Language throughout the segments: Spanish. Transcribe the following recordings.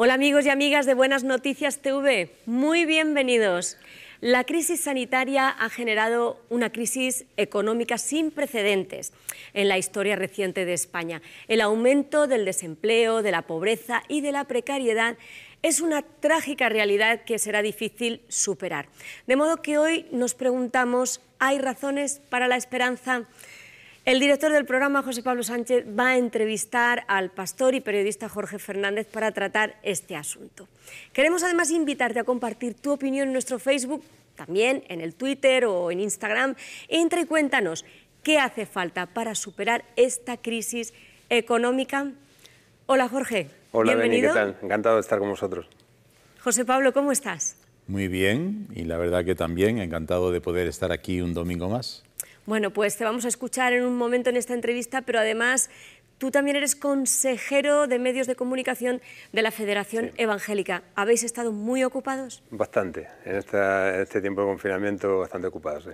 Hola amigos y amigas de Buenas Noticias TV, muy bienvenidos. La crisis sanitaria ha generado una crisis económica sin precedentes en la historia reciente de España. El aumento del desempleo, de la pobreza y de la precariedad es una trágica realidad que será difícil superar. De modo que hoy nos preguntamos, ¿hay razones para la esperanza? El director del programa, José Pablo Sánchez, va a entrevistar al pastor y periodista Jorge Fernández para tratar este asunto. Queremos además invitarte a compartir tu opinión en nuestro Facebook, también en el Twitter o en Instagram. E entra y cuéntanos qué hace falta para superar esta crisis económica. Hola Jorge. Hola bienvenido. ¿qué Encantado de estar con vosotros. José Pablo, ¿cómo estás? Muy bien y la verdad que también encantado de poder estar aquí un domingo más. Bueno, pues te vamos a escuchar en un momento en esta entrevista, pero además tú también eres consejero de medios de comunicación de la Federación Evangélica. ¿Habéis estado muy ocupados? Bastante. En, este tiempo de confinamiento, bastante ocupados,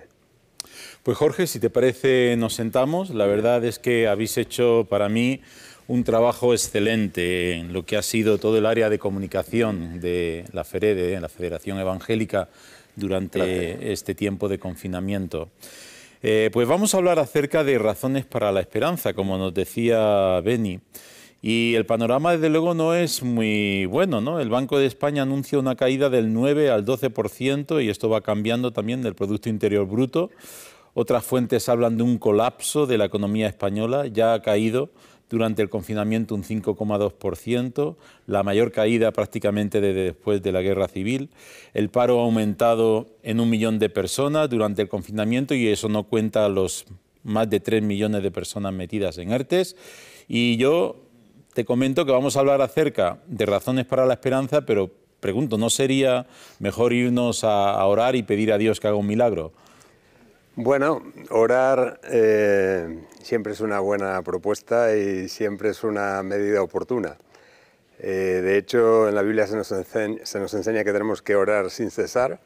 Pues Jorge, si te parece, nos sentamos. La verdad es que habéis hecho para mí un trabajo excelente en lo que ha sido todo el área de comunicación de la de la Federación Evangélica, durante este tiempo de confinamiento. Eh, pues vamos a hablar acerca de razones para la esperanza, como nos decía Benny. Y el panorama, desde luego, no es muy bueno. ¿no? El Banco de España anuncia una caída del 9 al 12% y esto va cambiando también del Producto Interior Bruto. Otras fuentes hablan de un colapso de la economía española, ya ha caído durante el confinamiento un 5,2%, la mayor caída prácticamente desde después de la guerra civil. El paro ha aumentado en un millón de personas durante el confinamiento y eso no cuenta los más de 3 millones de personas metidas en artes Y yo te comento que vamos a hablar acerca de razones para la esperanza, pero pregunto, ¿no sería mejor irnos a orar y pedir a Dios que haga un milagro? Bueno, orar eh, siempre es una buena propuesta y siempre es una medida oportuna. Eh, de hecho, en la Biblia se nos, enseña que tenemos que orar sin cesar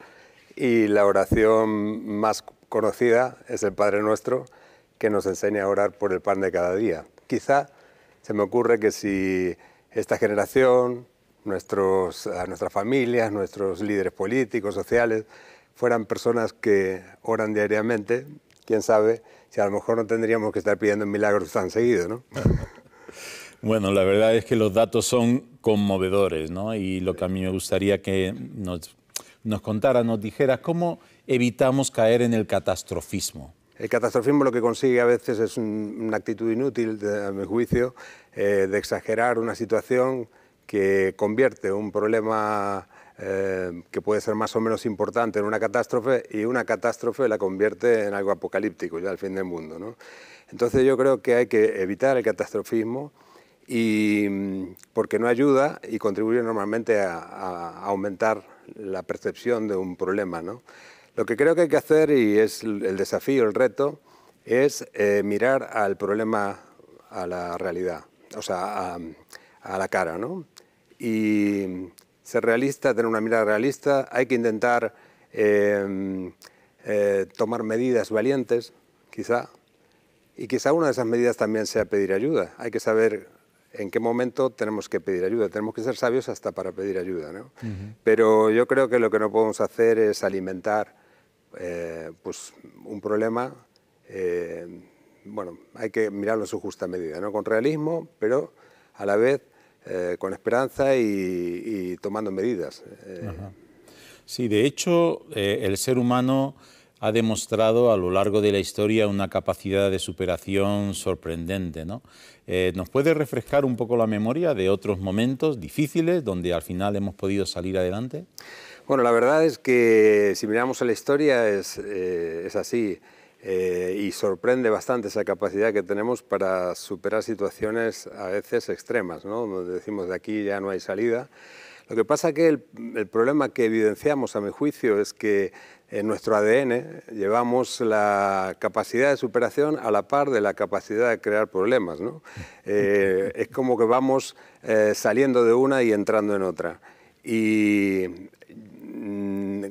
y la oración más conocida es el Padre Nuestro, que nos enseña a orar por el pan de cada día. Quizá se me ocurre que si esta generación, nuestros, nuestras familias, nuestros líderes políticos, sociales, fueran personas que oran diariamente, quién sabe si a lo mejor no tendríamos que estar pidiendo milagros tan seguido, ¿no? Bueno, la verdad es que los datos son conmovedores, ¿no? Y lo que a mí me gustaría que nos, nos contara, nos dijeras, ¿cómo evitamos caer en el catastrofismo? El catastrofismo lo que consigue a veces es una actitud inútil, a mi juicio, eh, de exagerar una situación que convierte un problema eh, que puede ser más o menos importante en una catástrofe y una catástrofe la convierte en algo apocalíptico, ya al fin del mundo. Entonces yo creo que hay que evitar el catastrofismo y, mm, porque no ayuda y contribuye normalmente a, aumentar la percepción de un problema. Lo que creo que hay que hacer, y es el desafío, el reto, es eh, mirar al problema a la realidad, o sea, a, la cara, ¿no? Y ser realista, tener una mirada realista, hay que intentar em, eh, tomar medidas valientes, quizá, y quizá una de esas medidas también sea pedir ayuda. Hay que saber en qué momento tenemos que pedir ayuda, tenemos que ser sabios hasta para pedir ayuda. Pero yo creo que lo que no podemos hacer es alimentar eh, pues, un problema. Eh, bueno, hay que mirarlo en su justa medida, ¿no? con realismo, pero a la vez eh, con esperanza y, tomando medidas. Eh. Sí, de hecho, eh, el ser humano ha demostrado a lo largo de la historia una capacidad de superación sorprendente. ¿no? ¿Nos puede refrescar un poco la memoria de otros momentos difíciles donde al final hemos podido salir adelante? Bueno, la verdad es que si miramos a la historia es así. Eh, y sorprende bastante esa capacidad que tenemos para superar situaciones a veces extremas, Donde decimos de aquí ya no hay salida. Lo que pasa que el, problema que evidenciamos, a mi juicio, es que en nuestro ADN llevamos la capacidad de superación a la par de la capacidad de crear problemas. Eh, es como que vamos eh, saliendo de una y entrando en otra. Y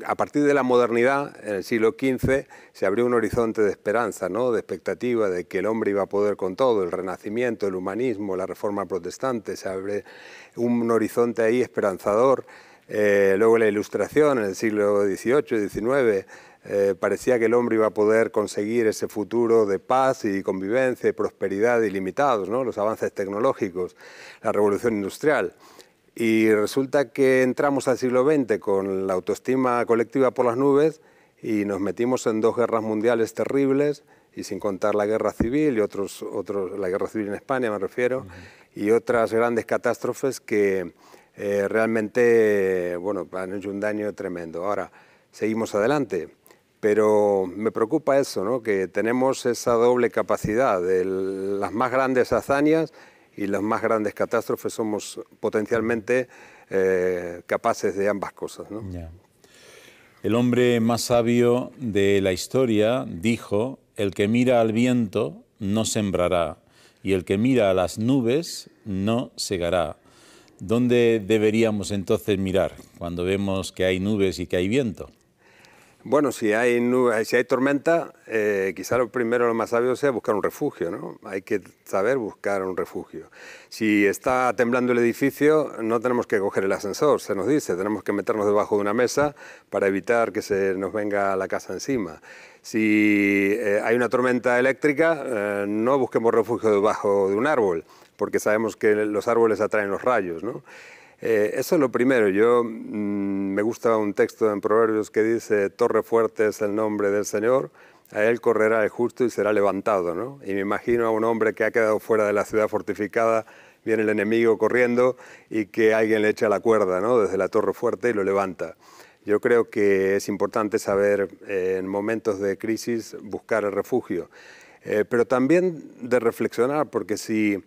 a partir de la modernidad, en el siglo XV, se abrió un horizonte de esperanza, ¿no? de expectativa de que el hombre iba a poder con todo, el renacimiento, el humanismo, la reforma protestante, se abre un horizonte ahí esperanzador. Eh, luego la ilustración en el siglo XVIII, XIX, eh, parecía que el hombre iba a poder conseguir ese futuro de paz y convivencia y prosperidad ilimitados, ¿no? los avances tecnológicos, la revolución industrial. Y resulta que entramos al siglo XX con la autoestima colectiva por las nubes y nos metimos en dos guerras mundiales terribles, y sin contar la guerra civil y otros, otros la guerra civil en España me refiero, y otras grandes catástrofes que eh, realmente bueno, han hecho un daño tremendo. Ahora, seguimos adelante, pero me preocupa eso, ¿no? que tenemos esa doble capacidad de las más grandes hazañas y las más grandes catástrofes somos potencialmente eh, capaces de ambas cosas. ¿no? El hombre más sabio de la historia dijo, el que mira al viento no sembrará, y el que mira a las nubes no segará. ¿Dónde deberíamos entonces mirar cuando vemos que hay nubes y que hay viento? Bueno, si hay, si hay tormenta, eh, quizá lo primero, lo más sabio sea buscar un refugio, ¿no? Hay que saber buscar un refugio. Si está temblando el edificio, no tenemos que coger el ascensor, se nos dice, tenemos que meternos debajo de una mesa para evitar que se nos venga la casa encima. Si eh, hay una tormenta eléctrica, eh, no busquemos refugio debajo de un árbol, porque sabemos que los árboles atraen los rayos, ¿no? Eh, eso es lo primero. Yo mm, me gusta un texto en Proverbios que dice, Torre fuerte es el nombre del Señor, a él correrá el justo y será levantado. Y me imagino a un hombre que ha quedado fuera de la ciudad fortificada, viene el enemigo corriendo y que alguien le echa la cuerda desde la torre fuerte y lo levanta. Yo creo que es importante saber eh, en momentos de crisis buscar el refugio, eh, pero también de reflexionar, porque si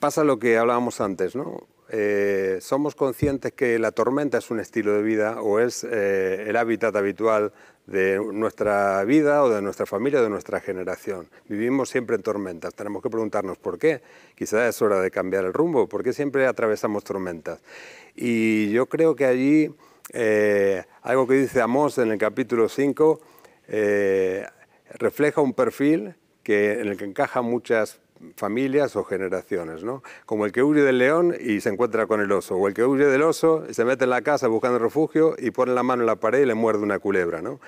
pasa lo que hablábamos antes, ¿no? Eh, somos conscientes que la tormenta es un estilo de vida o es eh, el hábitat habitual de nuestra vida o de nuestra familia o de nuestra generación. Vivimos siempre en tormentas, tenemos que preguntarnos por qué. Quizás es hora de cambiar el rumbo, por qué siempre atravesamos tormentas. Y yo creo que allí, eh, algo que dice Amos en el capítulo 5, refleja un perfil que, en el que encajan muchas familias o generaciones, ¿no? Como el que huye del león y se encuentra con el oso, o el que huye del oso y se mete en la casa buscando refugio y pone la mano en la pared y le muerde una culebra, ¿no?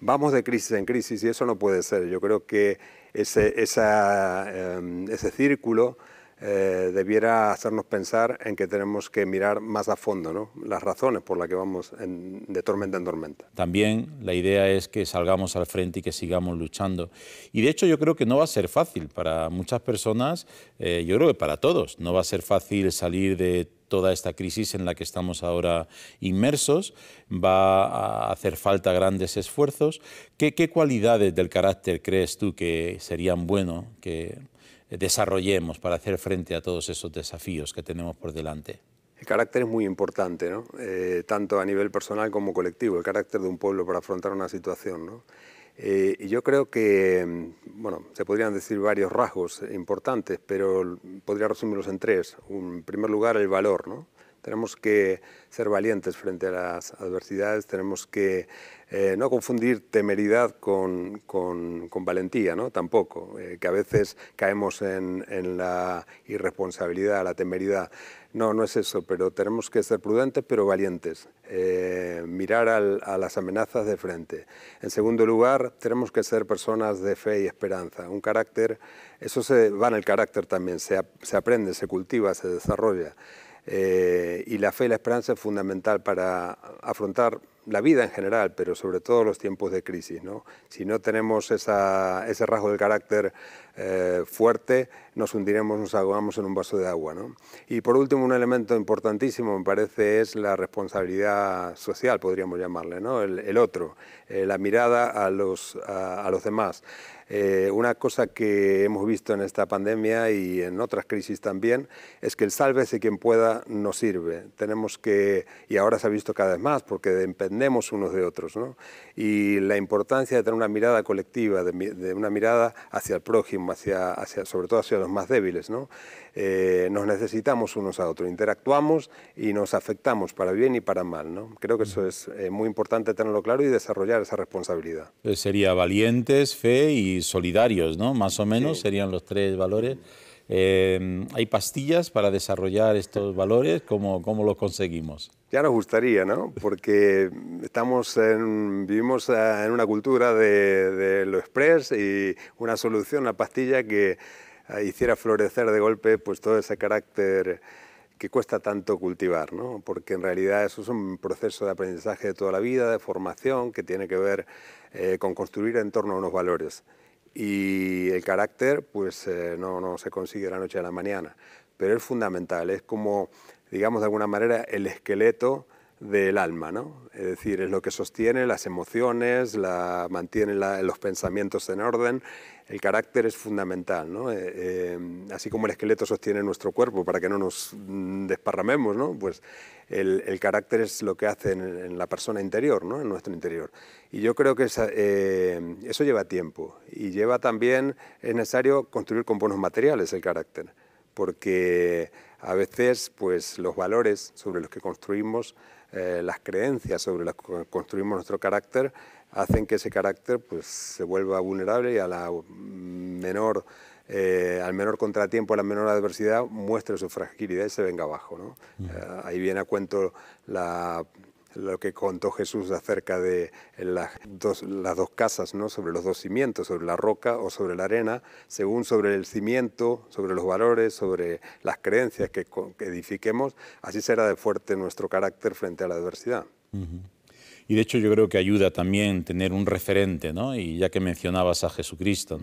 Vamos de crisis en crisis y eso no puede ser. Yo creo que ese em, círculo eh, debiera hacernos pensar en que tenemos que mirar más a fondo las razones por las que vamos de tormenta en tormenta. También la idea es que salgamos al frente y que sigamos luchando. Y de hecho yo creo que no va a ser fácil para muchas personas, eh, yo creo que para todos, no va a ser fácil salir de toda esta crisis en la que estamos ahora inmersos, va a hacer falta grandes esfuerzos. ¿Qué, cualidades del carácter crees tú que serían bueno que desarrollemos para hacer frente a todos esos desafíos que tenemos por delante. El carácter es muy importante, eh, tanto a nivel personal como colectivo, el carácter de un pueblo para afrontar una situación. ¿no? Eh, y yo creo que, mm, bueno, se podrían decir varios rasgos importantes, pero podría resumirlos en tres. En primer lugar, el valor, ¿no? Tenemos que ser valientes frente a las adversidades, tenemos que eh, no confundir temeridad con, con, valentía, ¿no? tampoco, eh, que a veces caemos en, en, la irresponsabilidad, la temeridad. No, no es eso, pero tenemos que ser prudentes pero valientes, eh, mirar a las amenazas de frente. En segundo lugar, tenemos que ser personas de fe y esperanza, un carácter, eso se va en el carácter también, se, se aprende, se cultiva, se desarrolla. Eh, y la fe y la esperanza es fundamental para afrontar la vida en general, pero sobre todo los tiempos de crisis. Si no tenemos ese rasgo de carácter eh, fuerte, nos hundiremos, nos ahogamos en un vaso de agua. Y por último, un elemento importantísimo, me parece, es la responsabilidad social, podríamos llamarle, el, otro, eh, la mirada a los, a los demás. Eh, una cosa que hemos visto en esta pandemia y en otras crisis también es que el sálvese quien pueda no sirve. Tenemos que, y ahora se ha visto cada vez más, porque dependemos unos de otros, ¿no? y la importancia de tener una mirada colectiva, de, una mirada hacia el prójimo, hacia, hacia, sobre todo hacia los más débiles. ¿no? Eh, nos necesitamos unos a otros, interactuamos y nos afectamos para bien y para mal. ¿no? Creo que eso es eh, muy importante tenerlo claro y desarrollar esa responsabilidad. Sería valientes, fe y solidarios, ¿no? Más o menos serían los tres valores. Eh, ¿Hay pastillas para desarrollar estos valores? ¿Cómo, ¿Cómo, los conseguimos? Ya nos gustaría, ¿no? Porque estamos en, vivimos eh, en una cultura de, lo express y una solución, una pastilla que eh, hiciera florecer de golpe pues, todo ese carácter que cuesta tanto cultivar, ¿no? porque en realidad eso es un proceso de aprendizaje de toda la vida, de formación, que tiene que ver con construir en torno a unos valores y el carácter pues eh, no, no se consigue de la noche a la mañana, pero es fundamental, es como, digamos de alguna manera, el esqueleto del alma, ¿no? Es decir, es lo que sostiene las emociones, la, mantiene los pensamientos en orden. El carácter es fundamental, ¿no? Eh, eh, así como el esqueleto sostiene nuestro cuerpo para que no nos mm, desparramemos, ¿no? Pues el, carácter es lo que hace en, la persona interior, ¿no? En nuestro interior. Y yo creo que eh, eso lleva tiempo y lleva también, es necesario construir con buenos materiales el carácter, porque a veces pues los valores sobre los que construimos eh, las creencias sobre las que construimos nuestro carácter hacen que ese carácter pues, se vuelva vulnerable y a la menor, eh, al menor contratiempo, a la menor adversidad, muestre su fragilidad y se venga abajo. Mm. Eh, ahí viene a cuento la lo que contó Jesús acerca de las dos, las dos casas, ¿no? sobre los dos cimientos, sobre la roca o sobre la arena, según sobre el cimiento, sobre los valores, sobre las creencias que, edifiquemos, así será de fuerte nuestro carácter frente a la adversidad. Y de hecho yo creo que ayuda también tener un referente, Y ya que mencionabas a Jesucristo,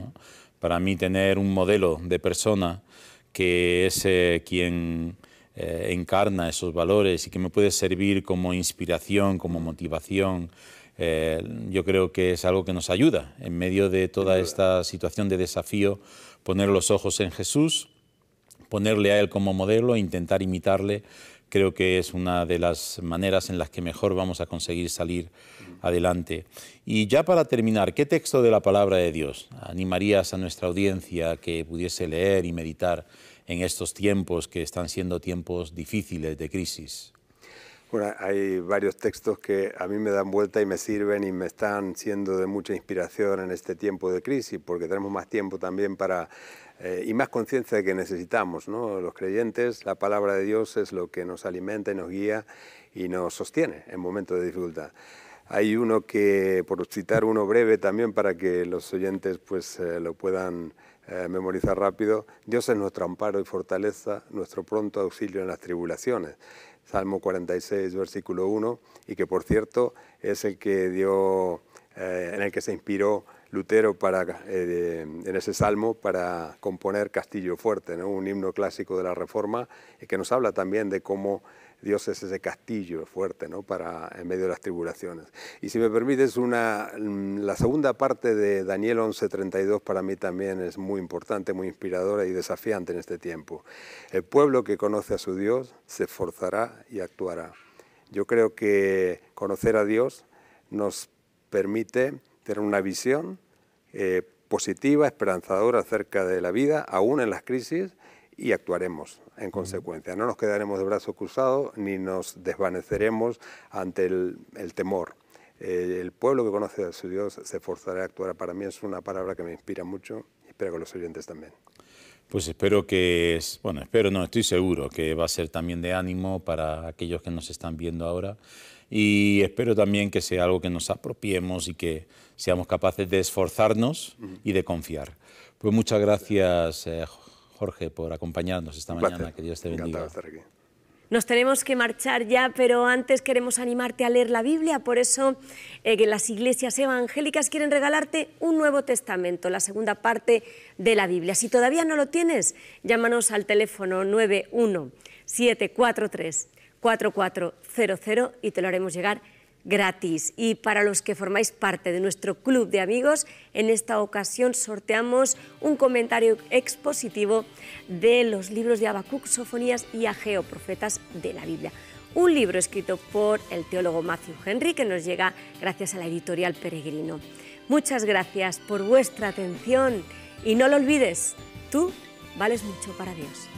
Para mí tener un modelo de persona que es eh, quien eh, encarna esos valores y que me puede servir como inspiración, como motivación. Eh, yo creo que es algo que nos ayuda en medio de toda esta situación de desafío, poner los ojos en Jesús, ponerle a Él como modelo e intentar imitarle. Creo que es una de las maneras en las que mejor vamos a conseguir salir adelante. Y ya para terminar, ¿qué texto de la palabra de Dios animarías a nuestra audiencia que pudiese leer y meditar en estos tiempos que están siendo tiempos difíciles de crisis? Bueno, hay varios textos que a mí me dan vuelta y me sirven y me están siendo de mucha inspiración en este tiempo de crisis, porque tenemos más tiempo también para eh, y más conciencia de que necesitamos, ¿no? Los creyentes, la palabra de Dios es lo que nos alimenta y nos guía y nos sostiene en momentos de dificultad. Hay uno que, por citar uno breve también para que los oyentes pues eh, lo puedan Memoriza eh, memorizar rápido. Dios es nuestro amparo y fortaleza, nuestro pronto auxilio en las tribulaciones. Salmo 46, versículo 1, y que por cierto es el que dio, eh, en el que se inspiró Lutero para, eh, en ese salmo para componer Castillo Fuerte, un himno clásico de la Reforma, y que nos habla también de cómo Dios es ese castillo fuerte ¿no? para en medio de las tribulaciones. Y si me permites, mm, la segunda parte de Daniel 11:32 para mí también es muy importante, muy inspiradora y desafiante en este tiempo. El pueblo que conoce a su Dios se esforzará y actuará. Yo creo que conocer a Dios nos permite tener una visión eh, positiva, esperanzadora acerca de la vida, aún en las crisis, y actuaremos en consecuencia. No nos quedaremos de brazos cruzados ni nos desvaneceremos ante el, temor. Eh, el pueblo que conoce a su Dios se forzará a actuar. Para mí es una palabra que me inspira mucho y espero que los oyentes también. Pues espero que, bueno, espero, no, estoy seguro que va a ser también de ánimo para aquellos que nos están viendo ahora y espero también que sea algo que nos apropiemos y que seamos capaces de esforzarnos y de confiar. Pues muchas gracias, eh, Jorge, por acompañarnos esta mañana. Que Dios te bendiga. Nos tenemos que marchar ya, pero antes queremos animarte a leer la Biblia, por eso eh, las iglesias evangélicas quieren regalarte un Nuevo Testamento, la segunda parte de la Biblia. Si todavía no lo tienes, llámanos al teléfono 91743 4400 y te lo haremos llegar gratis. Y para los que formáis parte de nuestro club de amigos, en esta ocasión sorteamos un comentario expositivo de los libros de Abacuc, Sofonías y Ageo, profetas de la Biblia. Un libro escrito por el teólogo Matthew Henry que nos llega gracias a la editorial Peregrino. Muchas gracias por vuestra atención y no lo olvides, tú vales mucho para Dios.